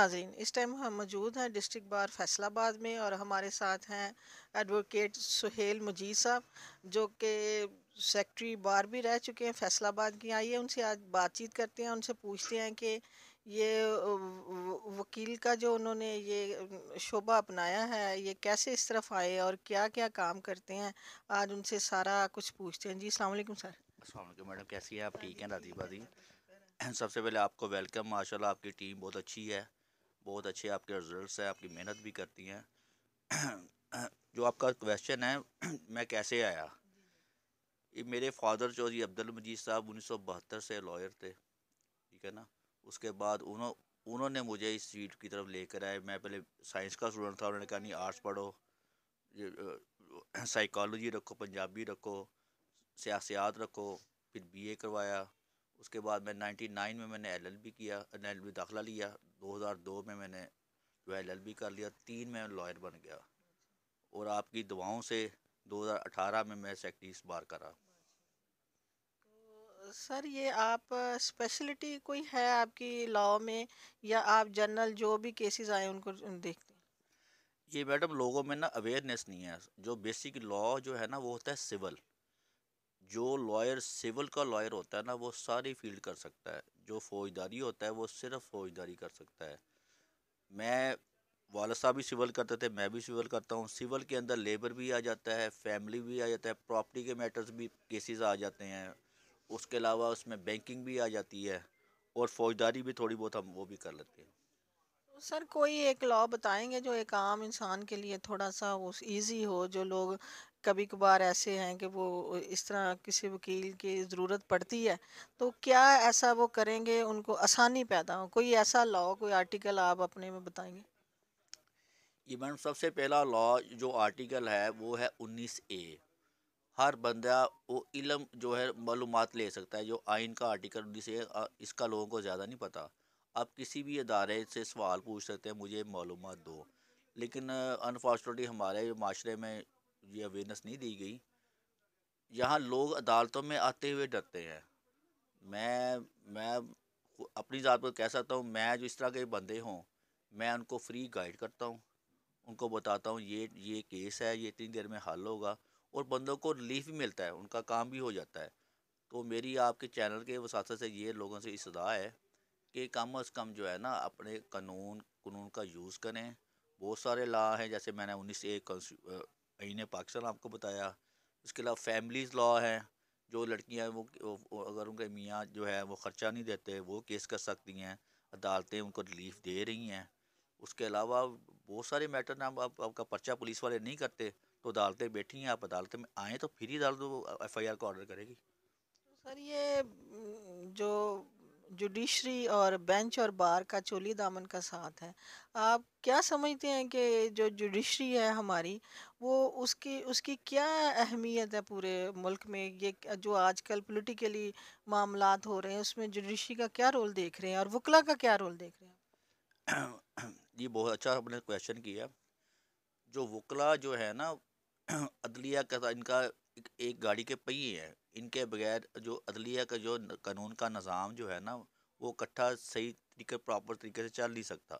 नाजरीन इस टाइम हम मौजूद हैं डिस्ट्रिक्ट बार फैसलाबाद में और हमारे साथ हैं एडवोकेट सुहेल मजीद साहब जो कि सेक्रेटरी बार भी रह चुके हैं फैसलाबाद की आइए उनसे आज बातचीत करते हैं उनसे पूछते हैं कि ये वकील का जो उन्होंने ये शोभा अपनाया है ये कैसे इस तरफ आए और क्या क्या काम करते हैं आज उनसे सारा कुछ पूछते हैं जी अलैक्म सर अलैक्म मैडम कैसी है आप ठीक हैं राजीबा सबसे पहले आपको वेलकम माशाल्लाह आपकी टीम बहुत अच्छी है बहुत अच्छे आपके रिजल्ट हैं आपकी मेहनत भी करती हैं जो आपका क्वेश्चन है मैं कैसे आया ये मेरे फादर चौधरी अब्दुल मजीद साहब उन्नीस से लॉयर थे ठीक है ना उसके बाद उन्हों उन्होंने मुझे इस सीट की तरफ लेकर आए मैं पहले साइंस का स्टूडेंट था उन्होंने कहा नहीं आर्ट्स पढ़ो साइकोलॉजी रखो पंजाबी रखो सियासियात रखो फिर बीए करवाया उसके बाद मैं 99 में मैंने एलएलबी किया एलएलबी दाखला लिया 2002 में मैंने जो है एल कर लिया तीन में लॉयर बन गया और आपकी दवाओं से 2018 में मैं इस बार करा तो सर ये आप स्पेशलिटी कोई है आपकी लॉ में या आप जनरल जो भी केसेस आए उनको देखते हैं ये मैडम लोगों में ना अवेयरनेस नहीं है जो बेसिक लॉ जो है ना वो होता है सिविल जो लॉयर सिविल का लॉयर होता है ना वो सारी फील्ड कर सकता है जो फौजदारी होता है वो सिर्फ फौजदारी कर सकता है मैं वाल साहब भी सिविल करते थे मैं भी सिविल करता हूँ सिविल के अंदर लेबर भी आ जाता है फैमिली भी आ जाता है प्रॉपर्टी के मैटर्स भी केसेस आ जाते हैं उसके अलावा उसमें बैंकिंग भी आ जाती है और फौजदारी भी थोड़ी बहुत हम वो भी कर लेते हैं सर कोई एक लॉ बताएंगे जो एक आम इंसान के लिए थोड़ा सा उस इजी हो जो लोग कभी कभार ऐसे हैं कि वो इस तरह किसी वकील की ज़रूरत पड़ती है तो क्या ऐसा वो करेंगे उनको आसानी पैदा हो कोई ऐसा लॉ कोई आर्टिकल आप अपने में बताएंगे इवन सबसे पहला लॉ जो आर्टिकल है वो है उन्नीस ए हर बंदा वो इलम जो है मालूम ले सकता है जो आइन का आर्टिकल उन्नीस ए इसका लोगों को ज़्यादा नहीं पता आप किसी भी अदारे से सवाल पूछ सकते हैं मुझे मालूम दो लेकिन अनफॉर्चुनेटली हमारे माशरे में ये अवेयरनेस नहीं दी गई यहाँ लोग अदालतों में आते हुए डरते हैं मैं मैं अपनी ज़ात पर कह सकता हूँ मैं जो इस तरह के बंदे हों मैं उनको फ्री गाइड करता हूँ उनको बताता हूँ ये ये केस है ये इतनी देर में हल होगा और बंदों को रिलीफ भी मिलता है उनका काम भी हो जाता है तो मेरी आपके चैनल के वसात से ये लोगों से इस है कि कम अज़ कम जो है ना अपने कानून कानून का यूज़ करें बहुत सारे लॉ हैं जैसे मैंने उन्नीस ए आइन पाकिस्तान आपको बताया इसके अलावा फैमिलीज़ लॉ हैं जो लड़कियां वो, वो अगर उनके मियाँ जो है वो ख़र्चा नहीं देते वो केस कर सकती हैं अदालतें उनको रिलीफ दे रही हैं उसके अलावा बहुत सारे मैटर नाम आप, आपका पर्चा पुलिस वाले नहीं करते तो अदालतें बैठी हैं आप अदालत में आएँ तो फिर ही अदालत एफ आई आर को ऑर्डर करेगी तो सर ये जो जुडिशरी और बेंच और बार का चोली दामन का साथ है आप क्या समझते हैं कि जो जुडिशरी है हमारी वो उसकी उसकी क्या अहमियत है पूरे मुल्क में ये जो आजकल पॉलिटिकली मामला हो रहे हैं उसमें जुडिशरी का क्या रोल देख रहे हैं और वकला का क्या रोल देख रहे हैं ये बहुत अच्छा आपने क्वेश्चन किया जो वकला जो है ना अदलिया का इनका एक गाड़ी के पहिए हैं इनके बगैर जो अदलिया का जो कानून का निज़ाम जो है ना वो इकट्ठा सही तरीके प्रॉपर तरीके से चल नहीं सकता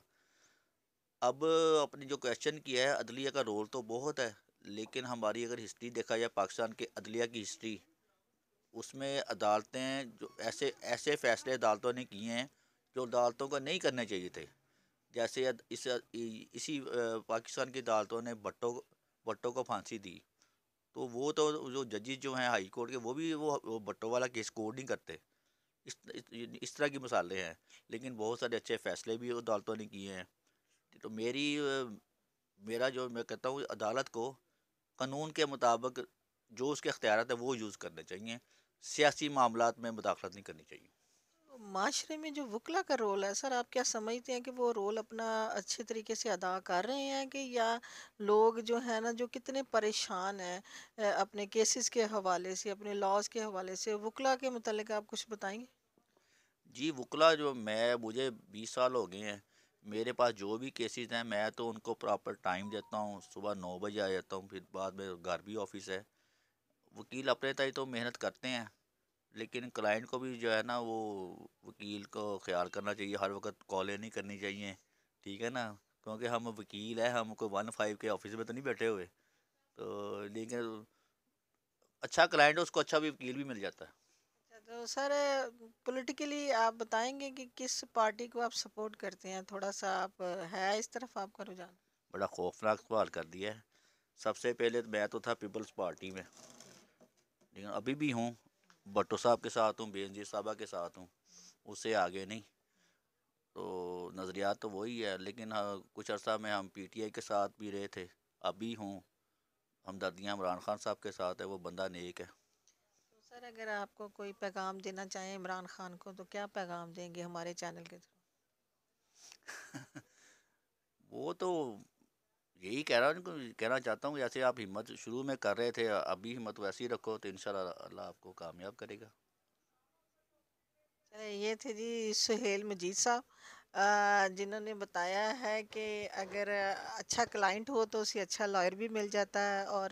अब अपने जो क्वेश्चन किया है अदलिया का रोल तो बहुत है लेकिन हमारी अगर हिस्ट्री देखा जाए पाकिस्तान के अदलिया की हिस्ट्री उसमें अदालतें जो ऐसे ऐसे फ़ैसले अदालतों ने किए हैं जो अदालतों को नहीं करने चाहिए थे जैसे इस इसी पाकिस्तान की अदालतों ने भट्टो भट्टो को फांसी दी तो वो तो जो जजेज जो हैं हाई कोर्ट के वो भी वो, भट्टो वाला केस कोर्ट नहीं करते इस इस तरह की मसाले हैं लेकिन बहुत सारे अच्छे फैसले भी अदालतों ने किए हैं तो मेरी मेरा जो मैं कहता हूँ अदालत को कानून के मुताबिक जो उसके अख्तियार हैं वो यूज़ करने चाहिए सियासी मामला में मुदाखलत नहीं करनी चाहिए माशरे में जो वकला का रोल है सर आप क्या समझते हैं कि वो रोल अपना अच्छे तरीके से अदा कर रहे हैं कि या लोग जो है ना जो कितने परेशान हैं अपने केसेस के हवाले से अपने लॉज के हवाले से वकला के मतलब आप कुछ बताएंगे जी वकला जो मैं मुझे बीस साल हो गए हैं मेरे पास जो भी केसेस हैं मैं तो उनको प्रॉपर टाइम देता हूँ सुबह नौ बजे आ जाता हूँ फिर बाद में घर भी ऑफिस है वकील अपने तय तो मेहनत करते हैं लेकिन क्लाइंट को भी जो है ना वो वकील को ख्याल करना चाहिए हर वक्त कॉलें नहीं करनी चाहिए ठीक है ना क्योंकि हम वकील हैं हम कोई वन फाइव के ऑफिस में तो नहीं बैठे हुए तो लेकिन अच्छा क्लाइंट है उसको अच्छा भी वकील भी मिल जाता है तो सर पॉलिटिकली आप बताएंगे कि किस पार्टी को आप सपोर्ट करते हैं थोड़ा सा आप है इस तरफ आपका रुझान बड़ा खौफनाक सवाल कर दिया है सबसे पहले तो मैं तो था पीपल्स पार्टी में लेकिन अभी भी हूँ भट्टो साहब के साथ हूँ जी साहबा के साथ हूँ उससे आगे नहीं तो नज़रियात तो वही है लेकिन हाँ, कुछ अर्सा में हम पी टी आई के साथ भी रहे थे अभी हूँ हमदर्दियाँ इमरान खान साहब के साथ है वो बंदा नेक है तो सर अगर आपको कोई पैगाम देना चाहें इमरान खान को तो क्या पैगाम देंगे हमारे चैनल के थ्रू वो तो यही कह रहा हूँ कहना चाहता हूँ जैसे आप हिम्मत शुरू में कर रहे थे अभी हिम्मत वैसी रखो तो इन अल्लाह आपको कामयाब करेगा ये थे जी सुहेल मजीद साहब जिन्होंने बताया है कि अगर अच्छा क्लाइंट हो तो उसे अच्छा लॉयर भी मिल जाता है और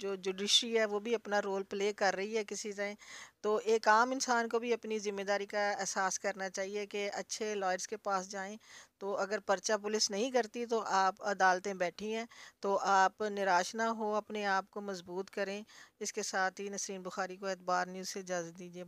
जो जुडिशरी है वो भी अपना रोल प्ले कर रही है किसी तरह तो एक आम इंसान को भी अपनी ज़िम्मेदारी का एहसास करना चाहिए कि अच्छे लॉयर्स के पास जाएं तो अगर पर्चा पुलिस नहीं करती तो आप अदालतें बैठी हैं तो आप निराश ना हो अपने आप को मजबूत करें इसके साथ ही नसरीन बुखारी को एतबार न्यूज़ से इजाज़त दीजिए